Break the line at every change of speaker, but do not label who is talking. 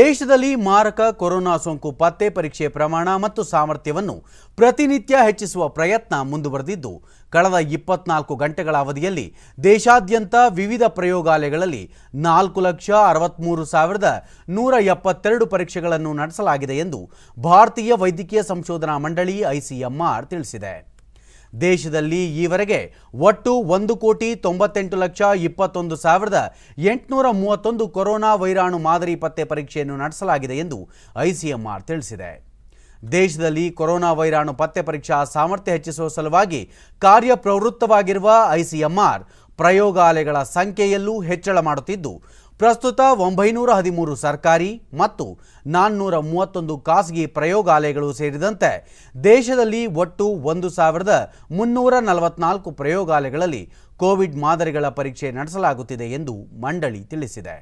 ದೇಶದಲ್ಲಿ ಮಾರಕ ಕೊರೋನಾ ಸೋಂಕು ಪತ್ತೆ ಪರೀಕ್ಷೆ ಪ್ರಮಾಣ ಮತ್ತು ಸಾಮರ್ಥ್ಯವನ್ನು ಪ್ರತಿನಿತ್ಯ ಹೆಚ್ಚಿಸುವ ಪ್ರಯತ್ನ ಮುಂದುವರೆದಿದ್ದು ಕಳೆದ ಇಪ್ಪತ್ನಾಲ್ಕು ಗಂಟೆಗಳ ಅವಧಿಯಲ್ಲಿ ದೇಶಾದ್ಯಂತ ವಿವಿಧ ಪ್ರಯೋಗಾಲಯಗಳಲ್ಲಿ ನಾಲ್ಕು ಲಕ್ಷ ಅರವತ್ತ್ಮೂರು ಸಾವಿರದ ನೂರ ಎಪ್ಪತ್ತೆರಡು ಪರೀಕ್ಷೆಗಳನ್ನು ನಡೆಸಲಾಗಿದೆ ಎಂದು ಭಾರತೀಯ ವೈದ್ಯಕೀಯ ಸಂಶೋಧನಾ ಮಂಡಳಿ ಐಸಿಎಂಆರ್ ತಿಳಿಸಿದೆ ದೇಶದಲ್ಲಿ ಈವರೆಗೆ ಒಟ್ಟು ಒಂದು ಕೋಟಿ ತೊಂಬತ್ತೆಂಟು ಲಕ್ಷ ಇಪ್ಪತ್ತೊಂದು ಸಾವಿರದ ಎಂಟುನೂರ ಮೂವತ್ತೊಂದು ಕೊರೋನಾ ವೈರಾಣು ಮಾದರಿ ಪತ್ತೆ ಪರೀಕ್ಷೆಯನ್ನು ನಡೆಸಲಾಗಿದೆ ಎಂದು ಐಸಿಎಂಆರ್ ತಿಳಿಸಿದೆ ದೇಶದಲ್ಲಿ ಕೊರೋನಾ ವೈರಾಣು ಪತ್ತೆ ಪರೀಕ್ಷಾ ಸಾಮರ್ಥ್ಯ ಹೆಚ್ಚಿಸುವ ಸಲುವಾಗಿ ಕಾರ್ಯಪ್ರವೃತ್ತವಾಗಿರುವ ಐಸಿಎಂಆರ್ ಪ್ರಯೋಗಾಲಯಗಳ ಸಂಖ್ಯೆಯಲ್ಲೂ ಹೆಚ್ಚಳ ಮಾಡುತ್ತಿದ್ದು ಪ್ರಸ್ತುತ ಒಂಬೈನೂರ ಹದಿಮೂರು ಸರ್ಕಾರಿ ಮತ್ತು ನಾನ್ನೂರ ಮೂವತ್ತೊಂದು ಖಾಸಗಿ ಪ್ರಯೋಗಾಲಯಗಳು ಸೇರಿದಂತೆ ದೇಶದಲ್ಲಿ ಒಟ್ಟು ಒಂದು ಸಾವಿರದ ಮುನ್ನೂರ ನಲವತ್ನಾಲ್ಕು ಪ್ರಯೋಗಾಲಯಗಳಲ್ಲಿ ಕೋವಿಡ್ ಮಾದರಿಗಳ ಪರೀಕ್ಷೆ ನಡೆಸಲಾಗುತ್ತಿದೆ ಎಂದು ಮಂಡಳಿ ತಿಳಿಸಿದೆ